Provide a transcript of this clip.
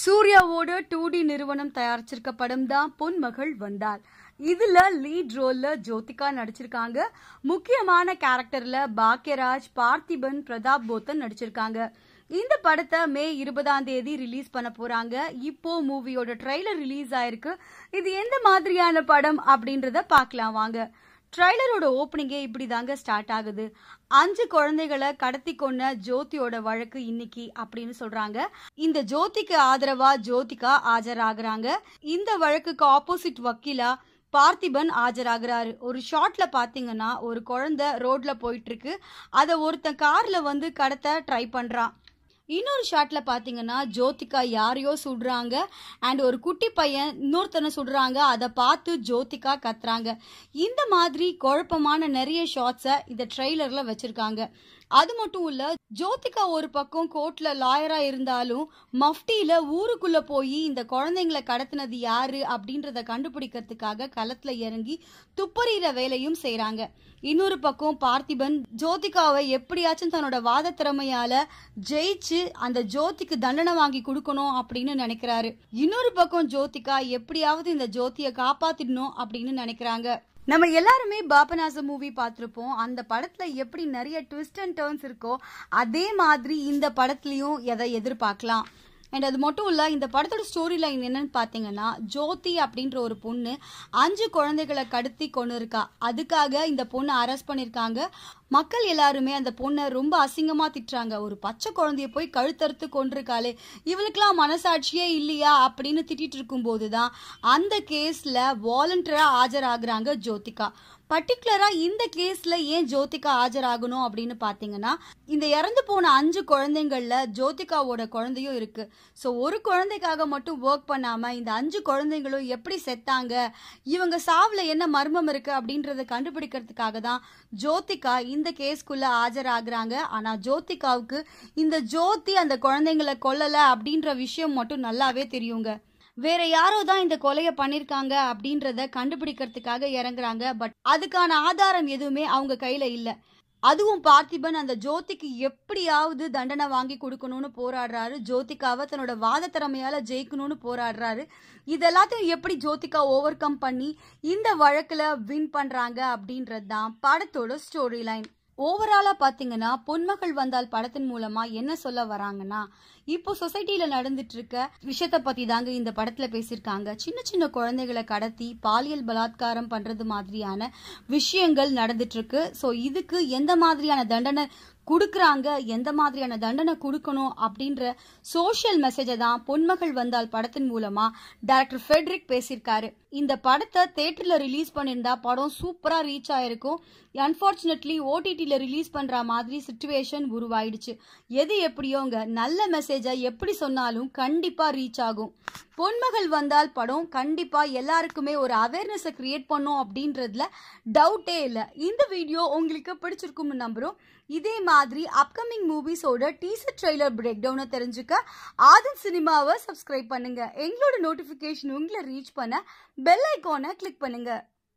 சூர்யாவோட two D நிறுவனம் தயாரிச்சிருக்க படம் தான் பொன்மகள் வந்தால் இதுல லீட் ரோல்ல ஜோதிகா நடிச்சிருக்காங்க முக்கியமான கேரக்டர்ல பாக்யராஜ் பார்த்திபன் பிரதாப் போத்தன் நடிச்சிருக்காங்க இந்த படத்தை மே இருபதாம் தேதி ரிலீஸ் பண்ண போறாங்க இப்போ மூவியோட ட்ரெய்லர் ரிலீஸ் ஆயிருக்கு இது எந்த மாதிரியான படம் அப்படின்றத பார்க்கலாம் வாங்க ட்ரைலரோட ஓப்பனிங்கே இப்படி தாங்க ஸ்டார்ட் ஆகுது அஞ்சு குழந்தைகளை கடத்தி கொண்ட ஜோதியோட வழக்கு இன்னைக்கு அப்படின்னு சொல்றாங்க இந்த ஜோதிக்கு ஆதரவா ஜோதிகா ஆஜராகிறாங்க இந்த வழக்குக்கு ஆப்போசிட் வக்கீலா பார்த்திபன் ஆஜராகிறாரு ஒரு ஷார்ட்ல பாத்தீங்கன்னா ஒரு குழந்தை ரோட்ல போயிட்டு இருக்கு அதை ஒருத்தன் கார்ல வந்து கடத்த ட்ரை பண்றான் இன்னொரு ஷாட்ல பாத்தீங்கன்னா ஜோதிகா யாரையோ சுடுறாங்க அண்ட் ஒரு குட்டி பையன் இன்னொருத்தனை சுடுறாங்க அதை பார்த்து ஜோதிகா கத்துறாங்க இந்த மாதிரி குழப்பமான நிறைய ஷார்ட்ஸை இந்த ட்ரெய்லரில் வச்சுருக்காங்க அது மட்டும் இல்ல ஜோதிகா ஒரு பக்கம் கோர்ட்ல லாயரா இருந்தாலும் மஃப்டியில ஊருக்குள்ள போய் இந்த குழந்தைங்களை கடத்தினது யாரு அப்படின்றத கண்டுபிடிக்கிறதுக்காக களத்துல இறங்கி துப்பறியிற வேலையும் செய்யறாங்க இன்னொரு பக்கம் பார்த்திபன் ஜோதிகாவை எப்படியாச்சும் தன்னோட வாத திறமையால ஜெயிச்சு அந்த ஜோதிக்கு தண்டனை வாங்கி கொடுக்கணும் அப்படின்னு நினைக்கிறாரு இன்னொரு பக்கம் ஜோதிகா எப்படியாவது இந்த ஜோதியை காப்பாத்திடணும் அப்படின்னு நினைக்கிறாங்க நம்ம எல்லாருமே பாபநாசம் மூவி பார்த்துருப்போம் அந்த படத்துல எப்படி நிறைய ட்விஸ்ட் அண்ட் டேர்ன்ஸ் இருக்கோ அதே மாதிரி இந்த படத்துலயும் எதை எதிர்பார்க்கலாம் அண்ட் அது மட்டும் இல்லை இந்த படத்தோட ஸ்டோரி லைன் என்னன்னு பாத்தீங்கன்னா ஜோதி அப்படின்ற ஒரு பொண்ணு அஞ்சு குழந்தைகளை கடத்தி கொண்டு இருக்கா அதுக்காக இந்த பொண்ணு அரெஸ்ட் பண்ணியிருக்காங்க மக்கள் எல்லாருமே அந்த பொண்ணை ரொம்ப அசிங்கமாக திட்டுறாங்க ஒரு பச்சை குழந்தைய போய் கழுத்தறுத்து கொண்டிருக்காளே இவளுக்கெல்லாம் மனசாட்சியே இல்லையா அப்படின்னு திட்டிட்டு இருக்கும் தான் அந்த கேஸில் வாலண்டராக ஆஜராகிறாங்க ஜோதிகா பர்டிகுலராக இந்த கேஸில் ஏன் ஜோதிகா ஆஜராகணும் அப்படின்னு பாத்தீங்கன்னா இந்த இறந்து போன அஞ்சு குழந்தைங்களில் ஜோதிகாவோட குழந்தையும் இருக்குது ஸோ ஒரு குழந்தைக்காக மட்டும் ஒர்க் பண்ணாமல் இந்த அஞ்சு குழந்தைங்களும் எப்படி செத்தாங்க இவங்க சாவில் என்ன மர்மம் இருக்குது அப்படின்றத கண்டுபிடிக்கிறதுக்காக தான் ஜோதிகா இந்த கேஸ்க்குள்ளே ஆஜராகிறாங்க ஆனால் ஜோதிகாவுக்கு இந்த ஜோதி அந்த குழந்தைங்களை கொல்லலை அப்படின்ற விஷயம் மட்டும் நல்லாவே தெரியுங்க வேற யாரோ தான் இந்த கொலையை பண்ணிருக்காங்க அப்படின்றத கண்டுபிடிக்கிறதுக்காக இறங்குறாங்க பட் அதுக்கான ஆதாரம் எதுவுமே அவங்க கையில் இல்லை அதுவும் பார்த்திபன் அந்த ஜோதிக்கு எப்படியாவது தண்டனை வாங்கி கொடுக்கணும்னு போராடுறாரு ஜோதிகாவை தன்னோட வாத திறமையால ஜெயிக்கணும்னு போராடுறாரு இதெல்லாத்தையும் எப்படி ஜோதிகா ஓவர் கம் பண்ணி இந்த வழக்குல வின் பண்றாங்க அப்படின்றது தான் படத்தோட ஸ்டோரி லைன் ஓவராலாக பார்த்தீங்கன்னா பொன்மகள் வந்தால் படத்தின் மூலமாக என்ன சொல்ல வராங்கன்னா இப்போ சொசைட்டியில் நடந்துட்டு இருக்க விஷயத்த பற்றி தாங்க இந்த படத்தில் பேசியிருக்காங்க சின்ன சின்ன குழந்தைகளை கடத்தி பாலியல் பலாத்காரம் பண்ணுறது மாதிரியான விஷயங்கள் நடந்துட்டு இருக்கு ஸோ இதுக்கு எந்த மாதிரியான தண்டனை கொடுக்குறாங்க எந்த மாதிரியான தண்டனை கொடுக்கணும் அப்படின்ற சோஷியல் மெசேஜை தான் பொன்மகள் வந்தால் படத்தின் மூலமா டைரக்டர் ஃபெட்ரிக் பேசியிருக்காரு இந்த படத்தை தேட்டரில் ரிலீஸ் பண்ணியிருந்தா படம் சூப்பராக ரீச் ஆயிருக்கும் அன்பார்ச்சுனேட்லி ஓடிடியில் ரிலீஸ் பண்ற மாதிரி சுச்சுவேஷன் உருவாயிடுச்சு எது எப்படியோங்க நல்ல மெசேஜை எப்படி சொன்னாலும் கண்டிப்பாக ரீச் ஆகும் பொன்மகள் வந்தால் படம் கண்டிப்பாக எல்லாருக்குமே ஒரு அவேர்னஸை க்ரியேட் பண்ணும் அப்படின்றதுல டவுட்டே இல்லை இந்த வீடியோ உங்களுக்கு பிடிச்சிருக்கும்னு நம்புகிறோம் இதே மாதிரி அப்கமிங் மூவிஸோட டீசர் ட்ரெய்லர் பிரேக் டவுனை தெரிஞ்சுக்க ஆதன் சினிமாவை சப்ஸ்கிரைப் பண்ணுங்கள் எங்களோட நோட்டிஃபிகேஷன் உங்களை ரீச் பண்ண பெல் ஐக்கானை கிளிக் பண்ணுங்கள்